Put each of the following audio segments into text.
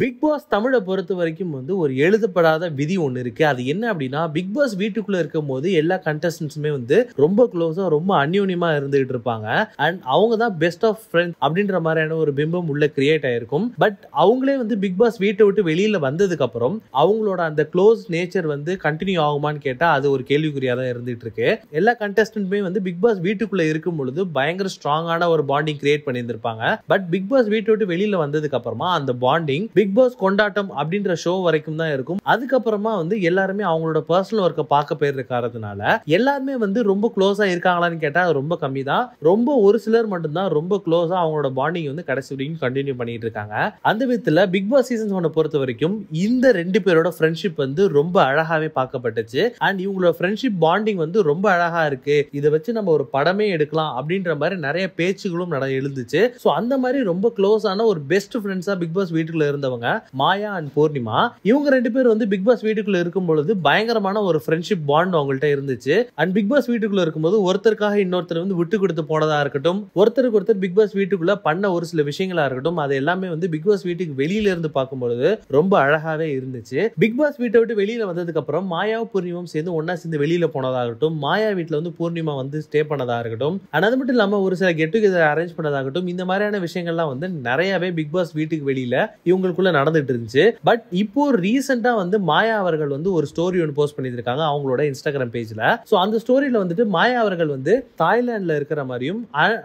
big pass தமிழை பொறுத்த வரைக்கும் வந்து ஒரு எழுதப்படாத விதி ஒன்று இருக்குது அது என்ன அப்படின்னா பிக் பாஸ் வீட்டுக்குள்ளே இருக்கும் போது எல்லா கண்டஸ்டன்ஸுமே வந்து ரொம்ப க்ளோஸாக ரொம்ப அந்யூன்யமா இருந்துகிட்டு இருப்பாங்க அண்ட் அவங்க தான் பெஸ்ட் ஆஃப் ஃப்ரெண்ட் அப்படின்ற மாதிரியான ஒரு பிம்பம் உள்ள கிரியேட் ஆகிருக்கும் பட் அவங்களே வந்து பிக் பாஸ் வீட்டை விட்டு வெளியில் வந்ததுக்கப்புறம் அவங்களோட அந்த க்ளோஸ் நேச்சர் வந்து கண்டினியூ ஆகுமான்னு கேட்டால் அது ஒரு கேள்விக்குறியாக தான் இருந்துட்டு இருக்கு எல்லா கண்டஸ்டன்ட்மே வந்து பிக் பாஸ் வீட்டுக்குள்ளே இருக்கும் பொழுது பயங்கர ஸ்ட்ராங்கான ஒரு பாண்டிங் கிரியேட் பண்ணியிருந்திருப்பாங்க பட் பிக் பாஸ் வீட்டை விட்டு வெளியில் வந்ததுக்கப்புறமா அந்த பாண்டிங் பிக் பாஸ் கொண்டாட்டம் அப்படின்ற ஷோ வரைக்கும் தான் இருக்கும் அதுக்கப்புறமா வந்து எல்லாருமே அவங்களோட பர்சனல் ஒர்க்கை பார்க்க போயிருக்காரதுனால எல்லாருமே வந்து ரொம்ப க்ளோஸா இருக்காங்களான்னு கேட்டா ரொம்ப கம்மி தான் ரொம்ப ஒரு சிலர் மட்டும்தான் ரொம்ப க்ளோஸா அவங்களோட பாண்டிங் வந்து கடைசி வரைக்கும் கண்டினியூ பண்ணிட்டு இருக்காங்க அந்த விதத்துல பிக் பாஸ் சீசன் ஒன்ன பொறுத்த வரைக்கும் இந்த ரெண்டு பேரோட ஃப்ரெண்ட்ஷிப் வந்து ரொம்ப அழகாவே பார்க்கப்பட்டுச்சு அண்ட் இவங்களோட ஃப்ரெண்ட்ஷிப் பாண்டிங் வந்து ரொம்ப அழகா இருக்கு இதை வச்சு நம்ம ஒரு படமே எடுக்கலாம் அப்படின்ற மாதிரி நிறைய பேச்சுகளும் நட எழுந்துச்சு ஸோ அந்த மாதிரி ரொம்ப க்ளோஸான ஒரு பெஸ்ட் ஃப்ரெண்ட்ஸா பிக் பாஸ் வீட்டுக்குள்ள இருந்த வந்தவங்க மாயா அண்ட் பூர்ணிமா இவங்க ரெண்டு பேர் வந்து பிக் பாஸ் வீட்டுக்குள்ள இருக்கும் பொழுது பயங்கரமான ஒரு ஃப்ரெண்ட்ஷிப் பாண்ட் அவங்கள்ட்ட இருந்துச்சு அண்ட் பிக் பாஸ் வீட்டுக்குள்ள இருக்கும்போது ஒருத்தருக்காக இன்னொருத்தர் வந்து விட்டு கொடுத்து போனதா இருக்கட்டும் ஒருத்தருக்கு ஒருத்தர் பிக் பாஸ் வீட்டுக்குள்ள பண்ண ஒரு சில விஷயங்களா இருக்கட்டும் அது எல்லாமே வந்து பிக் பாஸ் வீட்டுக்கு வெளியில இருந்து பார்க்கும்பொழுது ரொம்ப அழகாவே இருந்துச்சு பிக் பாஸ் வீட்டை விட்டு வெளியில வந்ததுக்கு அப்புறம் மாயாவும் பூர்ணிமாவும் சேர்ந்து ஒன்னா சேர்ந்து வெளியில போனதாகட்டும் மாயா வீட்டுல வந்து பூர்ணிமா வந்து ஸ்டே பண்ணதா இருக்கட்டும் அது மட்டும் இல்லாம ஒரு சில கெட் டுகெதர் அரேஞ்ச் பண்ணதாகட்டும் இந்த மாதிரியான விஷயங்கள்லாம் வந்து நிறையவே பிக் பாஸ் வீட்டுக்கு வெளியில இவங்களுக்கு அதுக்குள்ள நடந்துட்டு இருந்துச்சு பட் இப்போ ரீசெண்டா வந்து மாயா அவர்கள் வந்து ஒரு ஸ்டோரி ஒன்று போஸ்ட் பண்ணியிருக்காங்க அவங்களோட இன்ஸ்டாகிராம் பேஜ்ல ஸோ அந்த ஸ்டோரியில வந்துட்டு மாயா அவர்கள் வந்து தாய்லாண்ட்ல இருக்கிற மாதிரியும்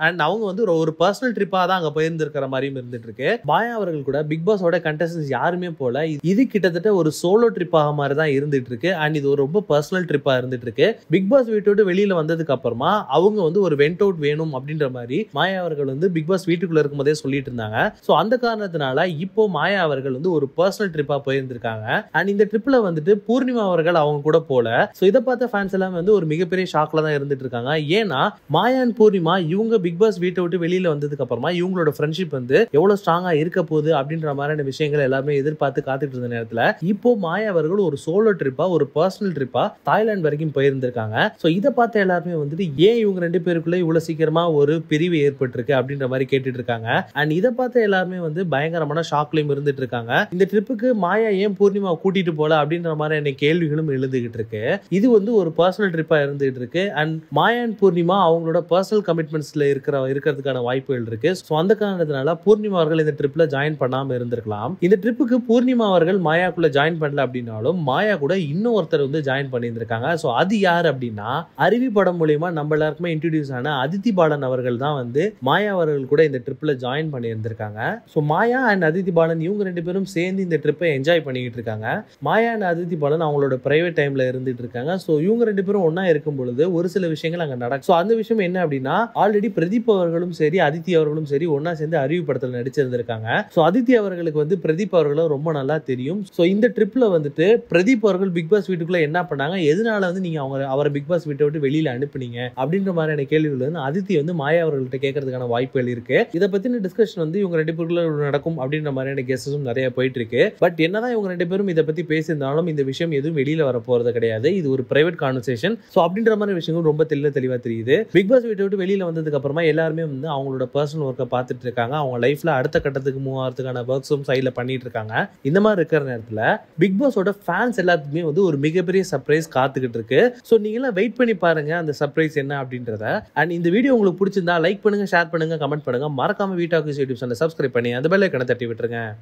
அண்ட் அவங்க வந்து ஒரு பர்சனல் ட்ரிப்பாக தான் அங்கே போயிருந்திருக்கிற மாதிரியும் இருந்துட்டு இருக்கு மாயா அவர்கள் கூட பிக் பாஸோட கண்டஸ்டன்ஸ் யாருமே போல இது கிட்டத்தட்ட ஒரு சோலோ ட்ரிப்பாக மாதிரி தான் இருந்துட்டு இருக்கு அண்ட் இது ஒரு ரொம்ப பர்சனல் ட்ரிப்பாக இருந்துட்டு இருக்கு பிக் பாஸ் வீட்டை விட்டு வெளியில வந்ததுக்கு அப்புறமா அவங்க வந்து ஒரு வெண்ட் அவுட் வேணும் அப்படின்ற மாதிரி மாயா அவர்கள் வந்து பிக் பாஸ் வீட்டுக்குள்ள இருக்கும்போதே சொல்லிட்டு இருந்தாங்க ஸோ அந்த காரணத்தினால இப்போ மாயா அவர்கள் வந்து ஒரு பர்சனல் ட்ரிப்பா போயிருந்திருக்காங்க அண்ட் இந்த ட்ரிப்ல வந்துட்டு பூர்ணிமா அவர்கள் அவங்க கூட போல சோ இதை பார்த்த ஃபேன்ஸ் எல்லாமே வந்து ஒரு மிகப்பெரிய ஷாக்ல தான் இருந்துட்டு இருக்காங்க ஏன்னா மாயான் பூர்ணிமா இவங்க பிக் பாஸ் வீட்டை விட்டு வெளியில வந்ததுக்கு அப்புறமா இவங்களோட ஃப்ரெண்ட்ஷிப் வந்து எவ்வளவு ஸ்ட்ராங்காக இருக்க போகுது அப்படின்ற மாதிரியான விஷயங்கள் எல்லாமே எதிர்பார்த்து காத்துட்டு இருந்த நேரத்தில் இப்போ மாயா அவர்கள் ஒரு சோலோ ட்ரிப்பா ஒரு பர்சனல் ட்ரிப்பா தாய்லாந்து வரைக்கும் போயிருந்திருக்காங்க சோ இதை பார்த்த எல்லாருமே வந்துட்டு ஏன் இவங்க ரெண்டு பேருக்குள்ளே இவ்வளவு சீக்கிரமா ஒரு பிரிவு ஏற்பட்டிருக்கு அப்படின்ற மாதிரி கேட்டுட்டு இருக்காங்க அண்ட் இதை பார்த்த எல்லாருமே வந்து பயங்கரமான ஷாக்லையும் இருந்து இருந்துட்டு இருக்காங்க இந்த ட்ரிப்புக்கு மாயா ஏன் பூர்ணிமா கூட்டிட்டு போல அப்படின்ற மாதிரியான கேள்விகளும் எழுந்துகிட்டு இருக்கு இது வந்து ஒரு பர்சனல் ட்ரிப்பா இருந்துகிட்டு இருக்கு அண்ட் மாயா அண்ட் பூர்ணிமா அவங்களோட பர்சனல் கமிட்மெண்ட்ஸ்ல இருக்கிற இருக்கிறதுக்கான வாய்ப்புகள் இருக்கு ஸோ அந்த காரணத்தினால பூர்ணிமா அவர்கள் இந்த ட்ரிப்ல ஜாயின் பண்ணாம இருந்திருக்கலாம் இந்த ட்ரிப்புக்கு பூர்ணிமா அவர்கள் மாயாக்குள்ள ஜாயின் பண்ணல அப்படின்னாலும் மாயா கூட இன்னும் ஒருத்தர் வந்து ஜாயின் பண்ணியிருந்திருக்காங்க ஸோ அது யார் அப்படின்னா அருவி படம் மூலியமா நம்ம எல்லாருக்குமே இன்ட்ரடியூஸ் ஆன அதித்தி பாலன் அவர்கள் தான் வந்து மாயா அவர்கள் கூட இந்த ட்ரிப்ல ஜாயின் பண்ணியிருந்திருக்காங்க ஸோ மாயா அண்ட் அதித்தி பாலன் இவங்க ரெண்டு பேரும் சேர்ந்து இந்த ட்ரிப்பை என்ஜாய் பண்ணிக்கிட்டு இருக்காங்க மாயா அண்ட் அதித்தி பாலன் அவங்களோட ப்ரைவேட் டைம்ல இருந்துட்டு இருக்காங்க ஸோ இவங்க ரெண்டு பேரும் ஒன்றா இருக்கும் பொழுது ஒரு சில விஷயங்கள் அங்கே நடக்கும் ஸோ அந்த விஷயம் என்ன அப்படின்னா ஆல்ரெடி பிரதீப் அவர்களும் சரி அதித்தி அவர்களும் சரி ஒன்றா சேர்ந்து அறிவு படத்தில் நடிச்சிருந்திருக்காங்க ஸோ அதித்தி அவர்களுக்கு வந்து பிரதீப் அவர்களும் ரொம்ப நல்லா தெரியும் ஸோ இந்த ட்ரிப்பில் வந்துட்டு பிரதீப் அவர்கள் பிக் பாஸ் வீட்டுக்குள்ளே என்ன பண்ணாங்க எதனால வந்து நீங்கள் அவங்க அவரை பிக் பாஸ் வீட்டை விட்டு வெளியில் அனுப்புனீங்க அப்படின்ற மாதிரியான கேள்விகள் வந்து அதித்தி வந்து மாயா அவர்கள்ட்ட கேட்கறதுக்கான வாய்ப்புகள் இருக்கு இதை பற்றின டிஸ்கஷன் வந்து இவங்க ரெண்டு பேருக்குள்ள நடக்கும் அப்படின்ற மாதிரியான கெஸ் கேசஸும் நிறைய போயிட்டு இருக்கு பட் என்னதான் இவங்க ரெண்டு பேரும் இதை பத்தி பேசியிருந்தாலும் இந்த விஷயம் எதுவும் வெளியில வர போறது கிடையாது இது ஒரு பிரைவேட் கான்வர்சேஷன் ஸோ அப்படின்ற மாதிரி விஷயங்கள் ரொம்ப தெளிவ தெளிவா தெரியுது பிக் பாஸ் வீட்டை விட்டு வெளியில வந்ததுக்கு அப்புறமா எல்லாருமே வந்து அவங்களோட பர்சனல் ஒர்க்கை பார்த்துட்டு இருக்காங்க அவங்க லைஃப்ல அடுத்த கட்டத்துக்கு மூவ் ஆகிறதுக்கான ஒர்க்ஸும் சைடில் பண்ணிட்டு இருக்காங்க இந்த மாதிரி இருக்கிற நேரத்தில் பிக் பாஸோட ஃபேன்ஸ் எல்லாத்துக்குமே வந்து ஒரு மிகப்பெரிய சர்ப்ரைஸ் காத்துக்கிட்டு இருக்கு ஸோ நீங்களாம் வெயிட் பண்ணி பாருங்க அந்த சர்ப்ரைஸ் என்ன அப்படின்றத அண்ட் இந்த வீடியோ உங்களுக்கு பிடிச்சிருந்தா லைக் பண்ணுங்க ஷேர் பண்ணுங்க கமெண்ட் பண்ணுங்க மறக்காம வீட்டாக்கு யூடியூப் சப்ஸ்கிரைப் பண்ணி அந்த பெல்லை கணக்கு தட்டி விட்டுருங்க